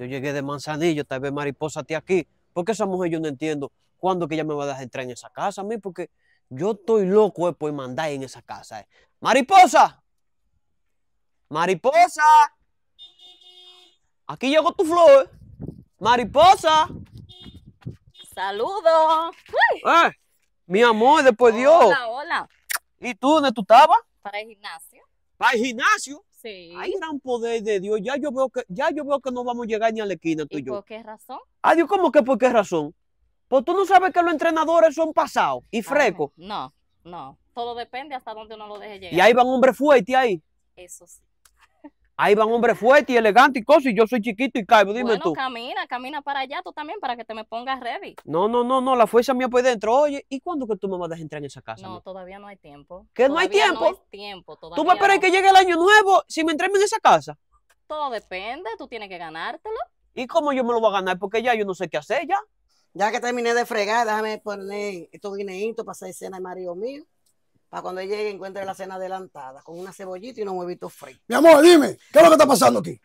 Yo llegué de Manzanillo, tal vez Mariposa esté aquí. Porque esa mujer yo no entiendo cuándo que ella me va a dejar entrar en esa casa a mí, porque yo estoy loco de eh, por mandar en esa casa. Eh. ¡Mariposa! ¡Mariposa! Aquí llegó tu flor. Eh. ¡Mariposa! ¡Saludos! mi amor, después Dios. Hola, hola. ¿Y tú dónde tú estabas? Para el gimnasio para el gimnasio. Sí. Hay gran poder de Dios. Ya yo veo que, ya yo veo que no vamos a llegar ni a la esquina tú y, yo. ¿Por qué razón? Ah, Dios, ¿cómo que por qué razón? Pues tú no sabes que los entrenadores son pasados y frecos. No, no. Todo depende hasta dónde uno lo deje llegar. Y ahí van hombres fuertes ahí. Eso sí. Ahí van hombres fuertes y elegantes y cosas, y yo soy chiquito y caigo, dime bueno, camina, camina para allá tú también, para que te me pongas ready. No, no, no, no, la fuerza mía puede dentro. Oye, ¿y cuándo que tú me vas a entrar en esa casa? No, todavía no hay tiempo. ¿Que no hay tiempo? No hay tiempo, todavía ¿Tú vas a esperar que llegue el año nuevo si me entremos en esa casa? Todo depende, tú tienes que ganártelo. ¿Y cómo yo me lo voy a ganar? Porque ya yo no sé qué hacer, ya. Ya que terminé de fregar, déjame poner estos dineritos para hacer cena de marido mío para cuando llegue encuentre la cena adelantada con una cebollita y unos huevitos fritos. Mi amor, dime, ¿qué es lo que está pasando aquí?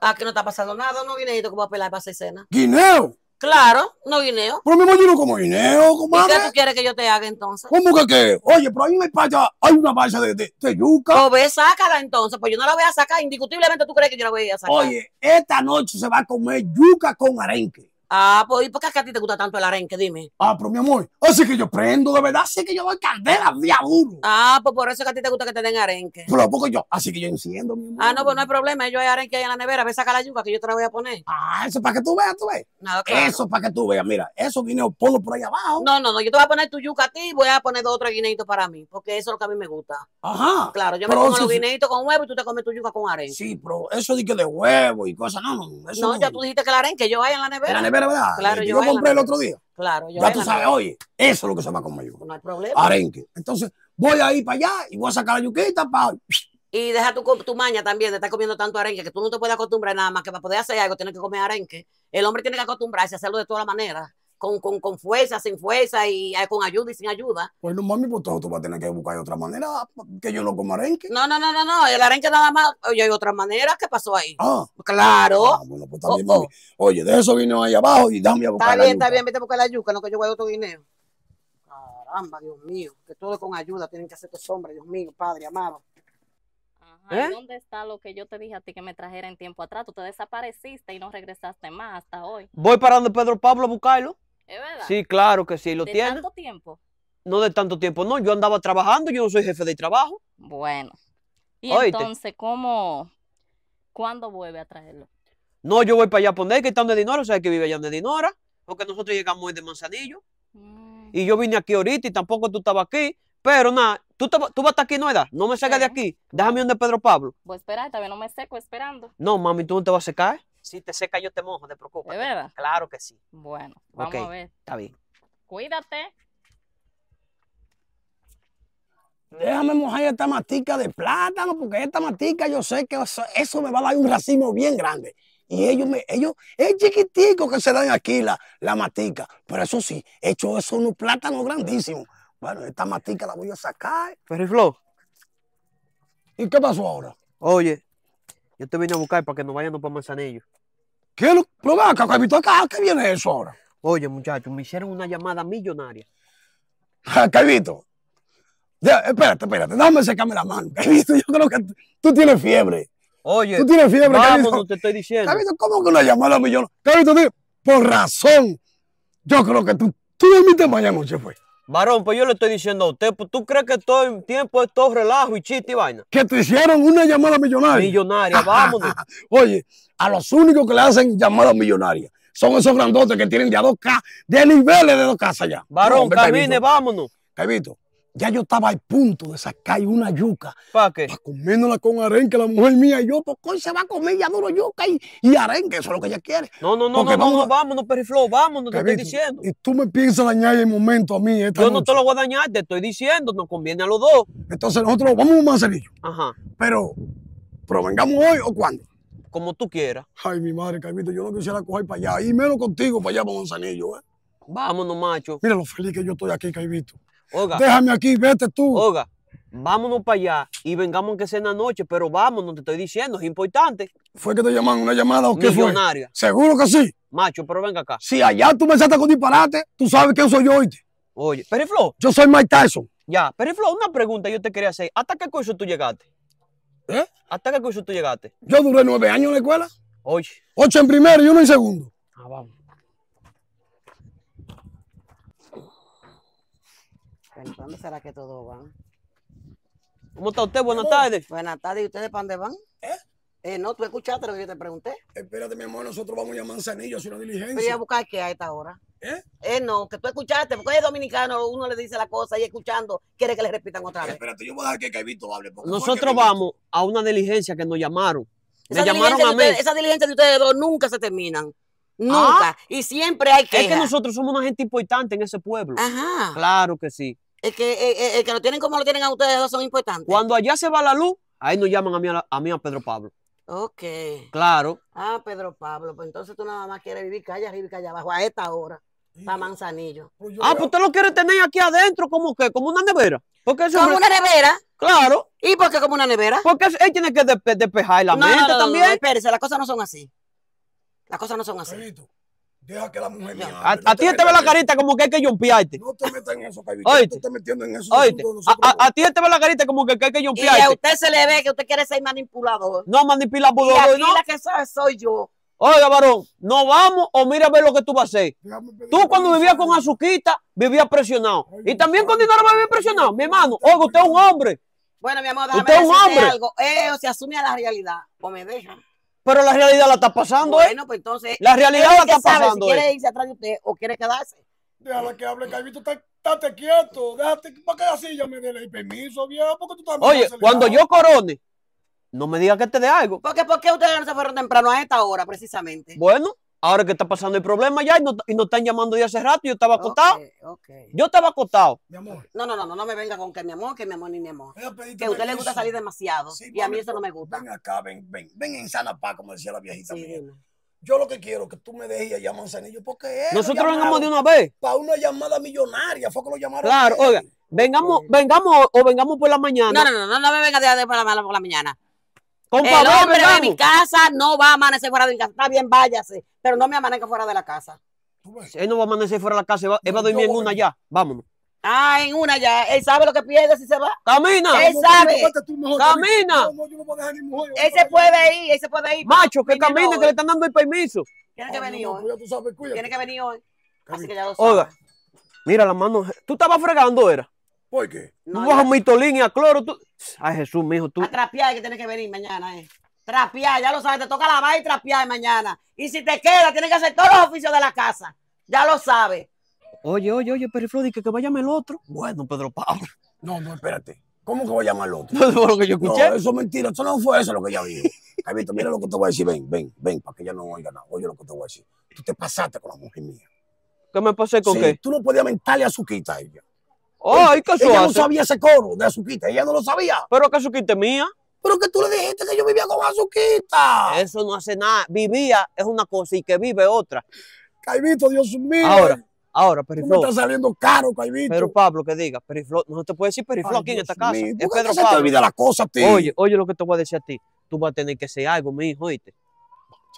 Ah, que no está pasando nada, no guineito que va a pelar para hacer cena. ¿Guineo? Claro, no guineo. Pero mi amor, como guineo, comadre. ¿Y qué tú quieres que yo te haga entonces? ¿Cómo que qué? Oye, pero ahí me pasa, hay una balsa de, de, yuca. Pues ve, sácala entonces, pues yo no la voy a sacar, indiscutiblemente tú crees que yo la voy a sacar. Oye, esta noche se va a comer yuca con arenque. Ah, pues, ¿y por qué es que a ti te gusta tanto el arenque? Dime. Ah, pero mi amor, así que yo prendo, de verdad, así que yo doy candela, diablo. Ah, pues por eso es que a ti te gusta que te den arenque. Pero poco yo, así que yo enciendo, mi amor. Ah, no, pues no hay problema, yo hay arenque ahí en la nevera, ve saca la yuca que yo te la voy a poner. Ah, eso es para que tú veas, tú ves. Eso es para que tú veas, mira, eso guineos ponlo por ahí abajo. No, no, no, yo te voy a poner tu yuca a ti y voy a poner dos otros guineitos para mí, porque eso es lo que a mí me gusta. Ajá. Claro, yo me como los guineitos con huevo y tú te comes tu yuca con arenque. Sí, pero eso de que de huevo y cosas, no, no. Eso no, ya tú dijiste que el arenque yo hay en En la nevera Ah, claro, yo, compré el otro día. Claro, yo ya tú sabes, oye, eso es lo que se va con yo. No hay problema. Arenque. Entonces, voy a ir para allá y voy a sacar la yuquita para. Y deja tu, tu maña también de estar comiendo tanto arenque que tú no te puedes acostumbrar nada más que para poder hacer algo tienes que comer arenque. El hombre tiene que acostumbrarse a hacerlo de todas las maneras con, con, con, fuerza, sin fuerza y eh, con ayuda y sin ayuda. Pues no mami, pues tú va a tener que buscar de otra manera que yo no como arenque. No, no, no, no, el arenque nada más, oye, hay otra manera, ¿qué pasó ahí? Ah, claro. Ah, pues también, oh, oh. Oye, de eso vino ahí abajo y dame a buscar Está bien, está bien, vete a buscar la yuca, no que yo voy a otro dinero. Caramba, Dios mío, que todo con ayuda tienen que hacer estos hombres, Dios mío, Padre amado. Ajá, ¿Eh? ¿Dónde está lo que yo te dije a ti que me trajera en tiempo atrás? Tú te desapareciste y no regresaste más hasta hoy. Voy para donde Pedro Pablo a buscarlo. ¿Es verdad? Sí, claro que sí. ¿Lo ¿De tanto tiempo? No de tanto tiempo, no. Yo andaba trabajando, yo no soy jefe de trabajo. Bueno. ¿Y entonces cómo, cuándo vuelve a traerlo? No, yo voy para allá a poner que está donde Dinora, o sea, que vive allá donde Dinora, porque nosotros llegamos de Manzanillo. Mm. Y yo vine aquí ahorita y tampoco tú estabas aquí, pero nada, tú, tú vas a estar aquí, no edad, no me saques de aquí, déjame donde Pedro Pablo. a espera, todavía no me seco esperando. No, mami, tú no te vas a secar. Si te seca, yo te mojo, te preocupes. ¿De verdad? Claro que sí. Bueno, vamos a ver. Está bien. Cuídate. Déjame mojar esta matica de plátano, porque esta matica yo sé que eso, me va a dar un racimo bien grande. Y ellos, ellos, es chiquitico que se dan aquí la, matica. Pero eso sí, he hecho eso unos plátanos grandísimos. Bueno, esta matica la voy a sacar. Pero, ¿Y qué pasó ahora? Oye, yo te vine a buscar para que nos vayamos para Manzanillo. ¿Qué? Lo, pero vaca, acá, ¿qué viene eso ahora? Oye, muchachos, me hicieron una llamada millonaria. ¿Cabrito? espérate, espérate, déjame secarme la mano. Caivito, yo creo que tú tienes fiebre. Oye, tú tienes fiebre, vámonos, te estoy diciendo. Cabrito, ¿cómo que una llamada millonaria? digo, por razón, yo creo que tú, tú dormiste mañana se fue. Varón, pues yo le estoy diciendo a usted, pues, tú crees que todo el tiempo es todo relajo y chiste y vaina. Que te hicieron una llamada millonaria. Millonaria, vámonos. Oye, a los únicos que le hacen llamadas millonarias son esos grandotes que tienen ya dos casas, de niveles de dos casas ya. Varón, camine, vámonos. Caibito, ya yo estaba al punto de sacar una yuca. ¿Para qué? Para comérnosla con arenque, la mujer mía y yo, Porque hoy se va a comer ya duro yuca y, arenque, eso es lo que ella quiere. No, no, no, no, vamos, no, vámonos, Periflow, vámonos, te estoy diciendo. Y tú me piensas dañar el momento a mí esta Yo no te lo voy a dañar, te estoy diciendo, nos conviene a los dos. Entonces nosotros vamos a un manzanillo. Ajá. Pero, ¿provengamos hoy o cuándo como tú quieras. Ay, mi madre, Caivito, yo no quisiera coger para allá, y menos contigo para allá, para Manzanillo, ¿eh? Vámonos, macho. Mira lo feliz que yo estoy aquí, Caibito déjame aquí, vete tú. Oiga, vámonos para allá y vengamos que sea en la noche, pero vámonos, te estoy diciendo, es importante. ¿Fue que te llamaron una llamada o qué Millonaria. Seguro que sí. Macho, pero venga acá. Si allá tú me saltas con disparate, tú sabes quién soy yo, hoy. Oye, Periflo. Yo soy Mike Tyson. Ya, Periflo, una pregunta yo te quería hacer. ¿Hasta qué curso tú llegaste? ¿Eh? ¿Hasta qué curso tú llegaste? Yo duré nueve años en la escuela. Oye. Ocho en primero y uno en segundo. Ah, vamos. ¿dónde será que todos van? ¿Cómo está usted? Buenas tardes. Uh, buenas tardes. ¿Y ustedes para dónde van? ¿Eh? Eh, no, tú escuchaste lo que yo te pregunté. Espérate, mi amor, nosotros vamos a Manzanillo a hacer una diligencia. Voy a buscar qué a esta hora. ¿Eh? Eh, no, que tú escuchaste, porque es dominicano, uno le dice la cosa y escuchando quiere que le repitan otra vez. espérate, yo voy a dejar que Caibito hable. Nosotros vamos a una diligencia que nos llamaron. Me llamaron a mí. Esa diligencia de ustedes dos nunca se terminan. Nunca. Ah. Y siempre hay que. Es que nosotros somos una gente importante en ese pueblo. Ajá. Claro que sí. El que, el que lo tienen como lo tienen a ustedes dos son importantes. Cuando allá se va la luz, ahí nos llaman a mí a, mí a Pedro Pablo. Ok. Claro. Ah, Pedro Pablo, pues entonces tú nada más quieres vivir calle arriba y calle abajo a esta hora. Para Manzanillo. ah, pues usted lo quiere tener aquí adentro, como que, como una nevera. Porque como una nevera. Claro. ¿Y por qué como una nevera? Porque él tiene que despejar la mente también. No, espérese, las cosas no son así. Las cosas no son así. A, ti te ve la carita como que hay que yompiarte No te metas en eso, cabrón. No te metiendo en eso. A, ti te este ve la carita como que hay que yompiarte Y a usted se le ve que usted quiere ser manipulador. No, manipulador. Y no. la que sabe soy yo. Oiga, varón, ¿no vamos o mira a ver lo que tú vas a hacer? Tú cuando vivías con Azuquita, vivías presionado. y también con Dinora vivías presionado, mi hermano. Oiga, usted es un hombre. Bueno, mi amor, déjame usted es algo. Eh, o se asume a la realidad o me deja pero la realidad la está pasando. ¿eh? Bueno, pues entonces. La realidad la está pasando. Si quiere ¿eh? irse atrás de usted o quiere quedarse. Déjala que hable, Caibito, estate quieto. Déjate, ¿para qué así? Ya me dé permiso, viejo, porque tú Oye, cuando yo corone, no me diga que te dé algo. Porque, ¿Por qué ustedes no se fueron temprano a esta hora, precisamente? Bueno, Ahora que está pasando el problema ya y nos no están llamando ya hace rato, yo estaba acostado. Yo estaba acostado. Mi amor. No, no, no, no, me venga con que mi amor, que mi amor ni mi amor. Que a usted le gusta salir demasiado y a mí eso no me gusta. Ven acá, ven, ven, ven en sana paz, como decía la viejita mía. Yo lo que quiero es que tú me dejes allá a Manzanillo porque es. Nosotros venimos vengamos de una vez. Para una llamada millonaria, fue que lo llamaron. Claro, oiga, vengamos, vengamos o vengamos por la mañana. No, no, no, no, no me venga de, de por, la, por la mañana el hombre de mi casa no va a amanecer fuera de mi casa. Está bien, váyase, pero no me amanezca fuera de la casa. Él no va a amanecer fuera de la casa, él va, a dormir en una ya. Vámonos. Ah, en una ya. Él sabe lo que pierde si se va. Camina. Él sabe. Camina. Él se puede ir, él se puede ir. Macho, que camine, que le están dando el permiso. Tiene que venir hoy. Tiene que venir hoy. Así que ya lo Oiga, mira la mano. Tú estabas fregando, era. ¿Por qué? No, bajo a mitolín y a cloro. Tú... Ay, Jesús, mijo, tú. A trapear que tienes que venir mañana, eh. Trapear, ya lo sabes, te toca lavar y trapear mañana. Y si te queda, tienes que hacer todos los oficios de la casa. Ya lo sabes. Oye, oye, oye, Perifrodi, que, a llamar el otro. Bueno, Pedro Pablo. No, no, espérate. ¿Cómo que voy a llamar al otro? No, lo que yo escuché. No, eso es mentira. Eso no fue eso lo que ella dijo. Javito, mira lo que te voy a decir. Ven, ven, ven, para que ella no oiga nada. Oye lo que te voy a decir. Tú te pasaste con la mujer mía. ¿Qué me pasé con qué? Tú no podías mentarle a su quita a ella. ¡Ay, qué Ella no sabía ese coro de Azuquita, ella no lo sabía. Pero que Azuquita es mía. Pero que tú le dijiste que yo vivía con Azuquita. Eso no hace nada. Vivía es una cosa y que vive otra. Caivito, Dios mío. Ahora, ahora, Periflo. Me está saliendo caro, Caibito. Pero Pablo, que diga, Periflo, no te puede decir Periflo aquí en esta casa. Es Pedro se Pablo. te olvida Oye, oye lo que te voy a decir a ti. Tú vas a tener que hacer algo, mi hijo, oíste.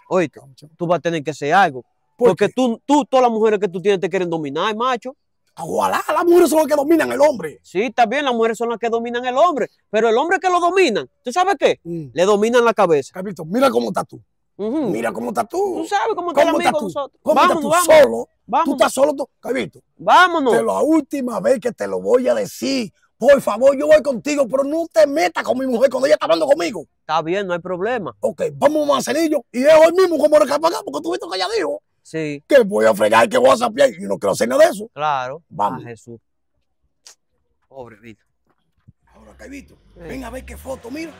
Oíste, tú vas a tener que hacer algo. porque tú, tú, todas las mujeres que tú tienes te quieren dominar, macho. Ojalá las mujeres son las que dominan el hombre. Sí, está bien, las mujeres son las que dominan el hombre. Pero el hombre que lo dominan, ¿tú sabes qué? Mm. Le dominan la cabeza. Capito, mira cómo estás tú. Mira cómo estás tú. Tú sabes cómo está el amigo nosotros. ¿Cómo estás tú solo? Tú estás solo, tú? Capito. Vámonos. Es la última vez que te lo voy a decir. Por favor, yo voy contigo, pero no te metas con mi mujer cuando ella está hablando conmigo. Está bien, no hay problema. Ok, vamos a y es hoy mismo como recapacá porque tú viste lo que ella dijo. Sí. Que voy a fregar, que voy a sapear. Yo no quiero hacer nada de eso. Claro. Vamos. Jesús. Pobre Vito. Ahora, Caibito, ven a ver qué foto, mira.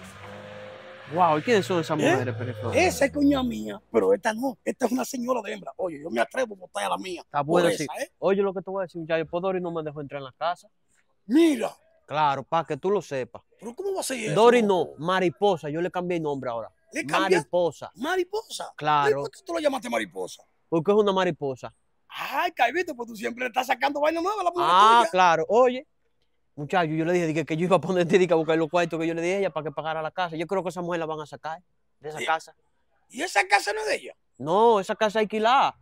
Wow, ¿y quiénes son esas ¿Eh? mujeres, Esa es cuña mía, pero esta no. Esta es una señora de hembra. Oye, yo me atrevo a botar a la mía. Está bueno, sí. ¿eh? Oye, lo que te voy a decir, ya pues Dory no me dejó entrar en la casa. Mira. Claro, para que tú lo sepas. ¿Pero cómo va a ser eso? Dori no, Mariposa. Yo le cambié el nombre ahora. ¿Le cambié? Mariposa. ¿Mariposa? Claro. ¿Por qué tú lo llamaste Mariposa? porque es una mariposa. Ay, Caibito, pues tú siempre le estás sacando vaina nueva la mujer Ah, claro. Oye, muchacho, yo le dije que, yo iba a ponerte a buscar los cuartos que yo le di a ella para que pagara la casa. Yo creo que esa mujer la van a sacar de esa casa. ¿Y esa casa no es de ella? No, esa casa es alquilada.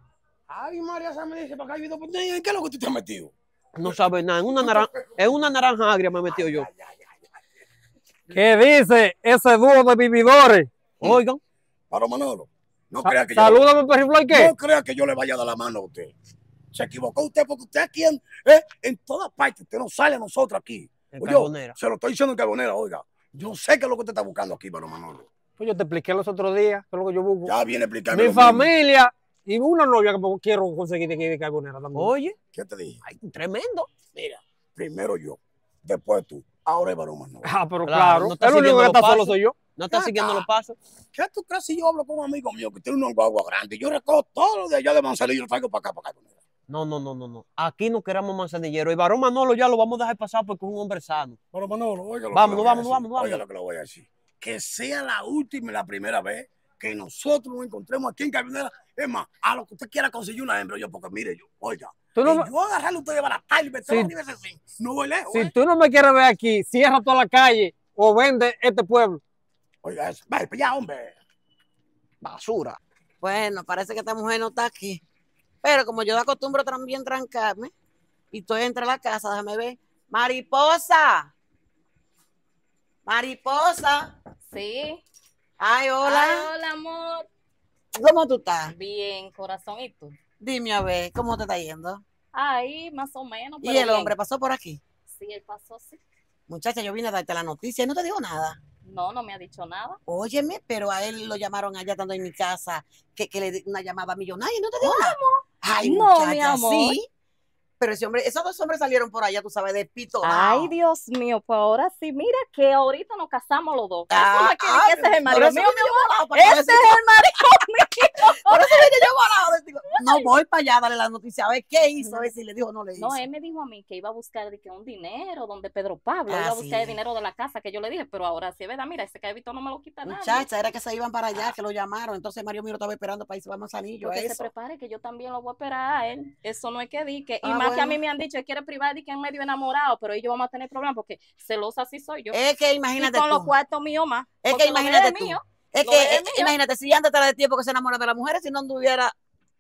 Ay, María, esa me dice, para Caibito, pues, ¿en qué es lo que tú te has metido? No sabes nada, en una, naranja, una naranja agria me he metido yo. Ay, ay, ¿Qué dice ese dúo de vividores? Oigan. Para Manolo. No crea que yo... No crea que yo le vaya a dar la mano a usted. Se equivocó usted porque usted aquí en, eh, en todas partes, usted no sale a nosotros aquí. Oye, se lo estoy diciendo en carbonera, oiga. Yo sé que es lo que usted está buscando aquí, Barón Manolo. Pues yo te expliqué los otros días, qué es lo que yo busco. Ya viene explicarme. Mi familia y una novia que quiero conseguir de aquí de carbonera también. Oye. ¿Qué te dije? Ay, tremendo. Mira, primero yo, después tú. Ahora es Manolo. Ah, pero claro. no el único que está solo soy yo. ¿No está siguiendo los pasos? ¿Qué tú crees si yo hablo con un amigo mío que tiene un guagua grande? Yo recojo todo lo de allá de Manzanillo y lo traigo para acá, para acá. No, no, no, no, no. Aquí no queremos manzanilleros. Y Barón Manolo ya lo vamos a dejar pasar porque es un hombre sano. Barón Manolo, oiga lo vámonos, que vámonos, lo que le voy a decir. Que sea la última y la primera vez que nosotros nos encontremos aquí en Cabinera. Es más, a lo que usted quiera conseguir una hembra, yo, porque mire, yo, oiga. Tú no voy Yo agarrarle a usted de baratar y meterlo sí. veces así. No voy lejos. Si ¿eh? tú no me quieres ver aquí, cierra toda la calle o vende este pueblo. Oiga, es, Vaya, ya, hombre. Basura. Bueno, parece que esta mujer no está aquí. Pero como yo acostumbro también trancarme y estoy entre la casa, déjame ver. Mariposa. Mariposa. Sí. Ay, hola. hola, amor. ¿Cómo tú estás? Bien, corazón, ¿y tú? Dime a ver, ¿cómo te está yendo? Ahí, más o menos. ¿Y el hombre pasó por aquí? Sí, él pasó, sí. Muchacha, yo vine a darte la noticia y no te digo nada. No, no me ha dicho nada. Óyeme, pero a él lo llamaron allá estando en mi casa, que, le di una llamada millonaria, ¿no te digo nada? Ay, no, muchacha, sí. Pero ese hombre, esos dos hombres salieron por allá, tú sabes, de pito. Ay, Dios mío, pues ahora sí, mira que ahorita nos casamos los dos. Ah, ese es el marido mío, mi Ese es el marido no voy para allá a darle la noticia, a ver qué hizo, a ver si le dijo no le No, él me dijo a mí que iba a buscar de que un dinero donde Pedro Pablo, iba a ah, buscar el dinero de la casa que yo le dije, pero ahora sí, ¿verdad? Mira, ese cabrito no me lo quita nada. era que se iban para allá, ah. que lo llamaron. Entonces Mario Miro estaba esperando para irse a Manzanillo. Que se prepare, que yo también lo voy a esperar a él. Eso no es que dije. Y ah, más que a mí me han dicho, que quiere privar y que es medio enamorado, pero ellos vamos a tener problemas porque celosa así soy yo. Es que imagínate. con los cuartos míos más. Es que imagínate. Tú. Es que, eh, imagínate, si ya antes de tiempo que se enamora de la mujeres, si no anduviera,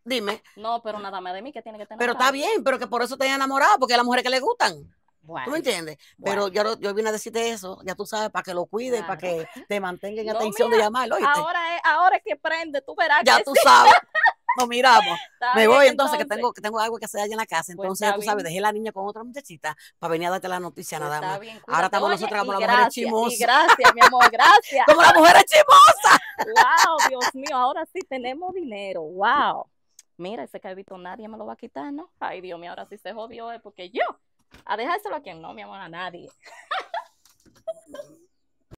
dime. No, pero nada más de mí que tiene que tener. Pero está bien, pero que por eso te haya enamorado, porque es las mujeres que le gustan. Bueno, ¿Tú me entiendes? Pero yo, yo vine a decirte eso, ya tú sabes, para que lo cuides para que te mantengan en atención de llamarlo. Ahora es, ahora es que prende, tú verás. Ya tú sabes. No miramos. me voy entonces, que tengo, que tengo algo que se allá en la casa. Pues entonces, tú sabes, dejé la niña con otra muchachita para venir a darte la noticia pues nada más. Ahora estamos nosotros nosotras como las mujeres chimosas. Gracias, mi amor, gracias. como la mujer chimosas. wow, Dios mío, ahora sí tenemos dinero. Wow. Mira, ese cabrito nadie me lo va a quitar, ¿no? Ay, Dios mío, ahora sí se jodió, eh, porque yo, a dejárselo a quien no, mi amor, a nadie.